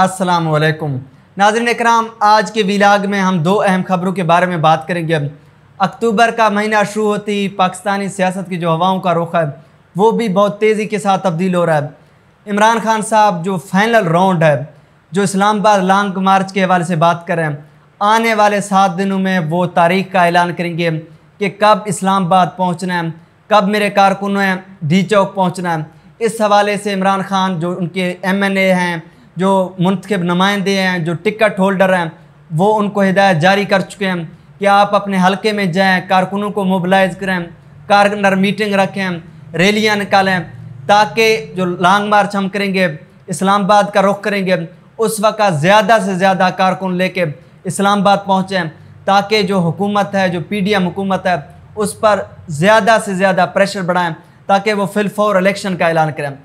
असलकम नाजरन कराम आज के विलाग में हम दो अहम खबरों के बारे में बात करेंगे अब अक्टूबर का महीना शुरू होती पाकिस्तानी सियासत की जो हवाओं का रुख है वो भी बहुत तेज़ी के साथ तब्दील हो रहा है इमरान खान साहब जो फाइनल राउंड है जो इस्लामाबाद लॉन्ग मार्च के हवाले से बात करें आने वाले सात दिनों में वो तारीख का ऐलान करेंगे कि कब इस्लामाबाद पहुँचना है कब मेरे कारकुनों डी चौक पहुँचना है इस हवाले से इमरान खान जो उनके एम एन ए हैं जो मुंतब नुमाइंदे हैं जो टिकट होल्डर हैं वो उनको हिदायत जारी कर चुके हैं कि आप अपने हलके में जाएँ कारकुनों को मोबलाइज करें कारगनर मीटिंग रखें रैलियाँ निकालें ताकि जो लॉन्ग मार्च हम करेंगे इस्लामाबाद का रुख करेंगे उस वक्त ज़्यादा से ज़्यादा कारकुन लेके इस्लामाबाद पहुँचें ताकि जो हुकूमत है जो पी डी एम हुकूमत है उस पर ज़्यादा से ज़्यादा प्रेशर बढ़ाएँ ताकि वो फिल फौर इलेक्शन का ऐलान करें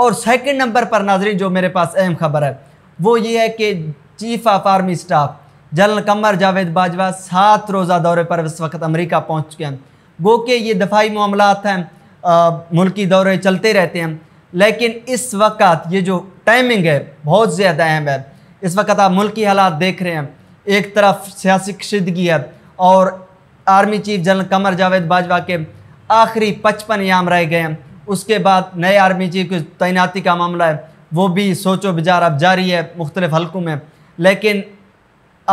और सेकंड नंबर पर नाजरीन जो मेरे पास अहम खबर है वो ये है कि chief of army staff general Qamar Javed Bajwa सात रोज़ा दौरे पर इस वक्त अमरीका पहुँच चुके हैं गो के ये दफाई मामला हैं मुल्की दौरे चलते रहते हैं लेकिन इस वक्त ये जो टाइमिंग है बहुत ज़्यादा अहम है इस वक्त आप मुल्की हालात देख रहे हैं एक तरफ सियासी कशीदगी है और army chief general Qamar Javed Bajwa के आखिरी पचपन याम रह गए हैं उसके बाद नए आर्मी चीफ की तैनाती का मामला है वो भी सोचो बिजार अब जारी है मुख्तलिफ हलकों में लेकिन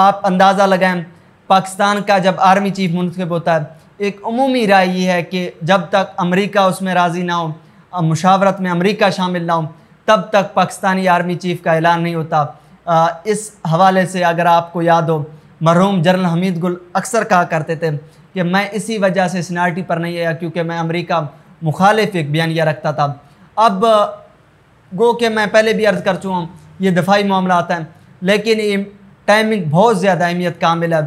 आप अंदाज़ा लगाएं पाकिस्तान का जब आर्मी चीफ मुंतब होता है एक अमूमी राय ये है कि जब तक अमरीका उसमें राज़ी ना हो मुशावरत में अमरीका शामिल ना हो तब तक पाकिस्तानी आर्मी चीफ का ऐलान नहीं होता आ, इस हवाले से अगर आपको याद हो मरहूम जनरल हमीद गुल अक्सर कहा करते थे कि मैं इसी वजह से सीनार्टी पर नहीं आया क्योंकि मैं अमरीका मुखालिफ एक बयानिया रखता था अब गो के मैं पहले भी अर्ज़ कर चुका हूँ ये दफाई मामला आता है लेकिन टाइमिंग बहुत ज़्यादा अहमियत कामिल है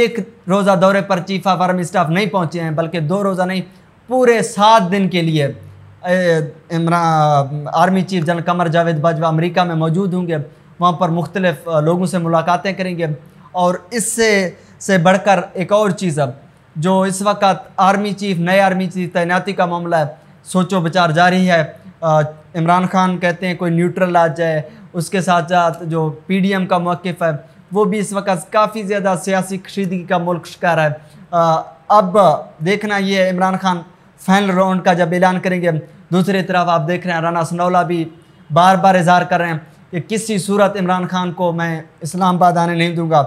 एक रोज़ा दौरे पर चीफ ऑफ आर्मी स्टाफ नहीं पहुँचे हैं बल्कि दो रोज़ा नहीं पूरे सात दिन के लिए Imran army chief general Qamar Javed Bajwa America में मौजूद होंगे वहाँ पर मुख्तलिफ लोगों से मुलाकातें करेंगे और इससे से बढ़कर एक और चीज़ अब जो इस वक्त आर्मी चीफ नए आर्मी चीफ तैनाती का मामला है सोचो विचार जारी है इमरान खान कहते हैं कोई न्यूट्रल आ जाए उसके साथ साथ जो एम का मौक़ है वो भी इस वक्त काफ़ी ज़्यादा सियासी कशीदगी का मुल्क शिकार है आ, अब देखना ये इमरान खान फाइनल राउंड का जब ऐलान करेंगे दूसरी तरफ आप देख रहे हैं राना सनौला भी बार बार इजहार कर रहे हैं कि किसी सूरत इमरान खान को मैं इस्लामाबाद आने नहीं दूंगा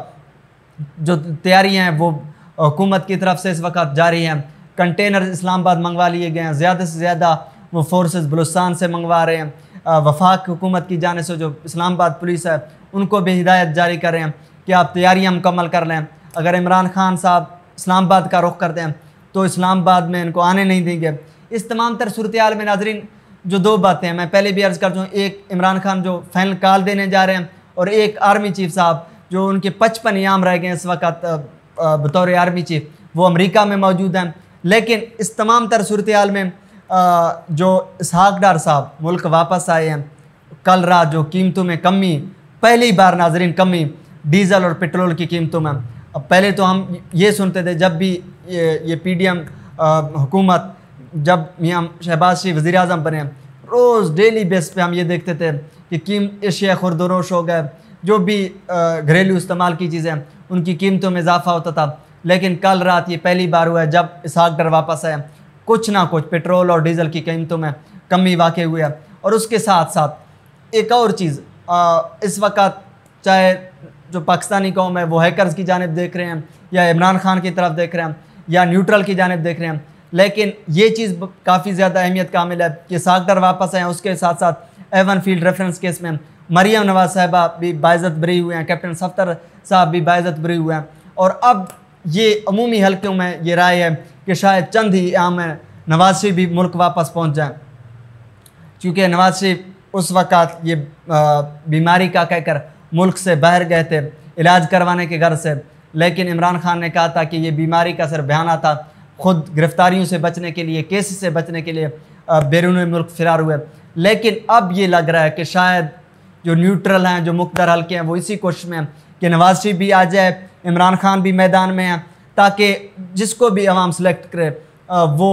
जो तैयारियां हैं वो हुकूमत की तरफ से इस वक्त जारी हैं कंटेनर इस्लामाबाद मंगवा लिए गए हैं ज़्यादा से ज़्यादा वो फोर्सेस बलुस्तान से मंगवा रहे हैं वफाक हुकूमत की जाने से जो इस्लामाबाद पुलिस है उनको भी हिदायत जारी कर रहे हैं कि आप तैयारियाँ मुकम्मल कर लें अगर इमरान खान साहब इस्लामाबाद का रुख कर दें तो इस्लामाबाद में इनको आने नहीं देंगे इस तमाम तर सूरत में नाजरीन जो दो बातें हैं मैं पहले भी अर्ज़ कर दूँ एक इमरान खान जो फैनल कॉल देने जा रहे हैं और एक आर्मी चीफ साहब जो उनके पचपन याम रह गए इस वक्त बतौर आर्मी चीफ वो अमेरिका में मौजूद हैं लेकिन इस तमाम तर सूरत में जो इसहाक डार साहब मुल्क वापस आए हैं कल रात जो कीमतों में कमी पहली बार नाजरीन कमी डीजल और पेट्रोल की कीमतों में अब पहले तो हम ये सुनते थे जब भी ये ये पी डी एम हुकूमत जब मियाँ शहबाज शरीफ वज़ी अजम बने रोज़ डेली बेस पे हम ये देखते थे कि कीम एशिया खुरदरोश हो गए जो भी घरेलू इस्तेमाल की चीज़ें उनकी कीमतों में इजाफा होता था लेकिन कल रात ये पहली बार हुआ है जब इसहाक डर वापस आया कुछ ना कुछ पेट्रोल और डीजल की कीमतों में कमी वाक़ हुई है और उसके साथ साथ एक और चीज़ इस वक्त चाहे जो पाकिस्तानी कौम है वो हैकर्स की जानब देख रहे हैं या इमरान खान की तरफ देख रहे हैं या न्यूट्रल की जानब देख रहे हैं लेकिन ये चीज़ काफ़ी ज़्यादा अहमियत कामिल है कि साग डर वापस आए उसके साथ साथ एवन फील्ड रेफरेंस केस में मरियम नवाज साहबा भी बाज़त बरी हुए हैं कैप्टन सफ्तर साहब भी बाज़त बरी हुए हैं और अब ये अमूमी हलकों में ये राय है कि शायद चंद ही आम नवाज भी मुल्क वापस पहुँच जाएँ क्योंकि नवाज शरीफ उस वक़्त ये बीमारी का कहकर मुल्क से बाहर गए थे इलाज करवाने के घर से लेकिन इमरान खान ने कहा था कि ये बीमारी का सर बयान था खुद गिरफ्तारियों से बचने के लिए केस से बचने के लिए बैरून मुल्क फिरार हुए लेकिन अब ये लग रहा है कि शायद जो न्यूट्रल हैं जो मुख्तर हल्के हैं वो इसी कोशिश में कि नवाज शरीफ भी आ जाए इमरान खान भी मैदान में हैं ताकि जिसको भी आवाम सेलेक्ट करे वो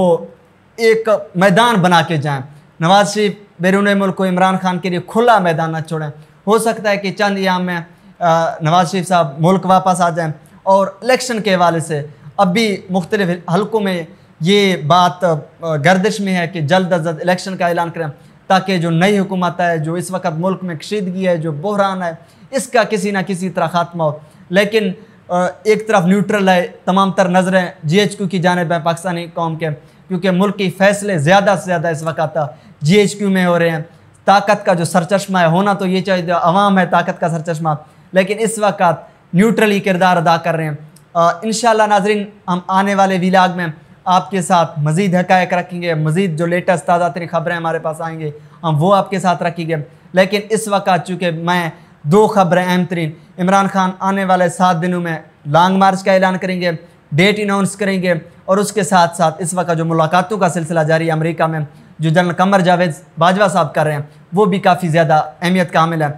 एक मैदान बना के जाएँ नवाज शरीफ बैरून मुल्क को इमरान खान के लिए खुला मैदान ना छोड़ें हो सकता है कि चंद याम में नवाज शरीफ साहब मुल्क वापस आ जाएँ और इलेक्शन के हवाले से अब भी मुख्तलिफ हल्कों में ये बात गर्दिश में है कि जल्द अज जल्द इलेक्शन का ऐलान करें ताकि जो नई हुकूमत है जो इस वक्त मुल्क में कशीदगी है जो बहरान है इसका किसी ना किसी तरह खात्मा हो लेकिन एक तरफ न्यूट्रल है तमाम तर नज़रें जी एच क्यू की जानब है पाकिस्तानी कौम के क्योंकि मुल्क के फैसले ज़्यादा से ज़्यादा इस वक्त जी एच क्यू में हो रहे हैं ताकत का जो सरचश्मा है होना तो ये चाहिए आवाम है ताकत का सरचश्मा लेकिन इस वक्त न्यूट्रली किरदार अदा कर रहे हैं इन नाजरीन हम आने वाले विलाग में आपके साथ मज़ीद हकायक रखेंगे मज़ीद जो लेटेस्ट ताज़ा तरी खबरें हमारे पास आएंगे हम वो आपके साथ रखेंगे लेकिन इस वक्त चूँकि मैं दो खबरें अहम तरीन इमरान खान आने वाले सात दिनों में लॉन्ग मार्च का ऐलान करेंगे डेट अनाउंस करेंगे और उसके साथ साथ इस वक्त जो मुलाकातों का सिलसिला जारी है अमरीका में जो जनरल कमर जावेद बाजवा साहब कर रहे हैं वो भी काफ़ी ज़्यादा अहमियत का हामिल है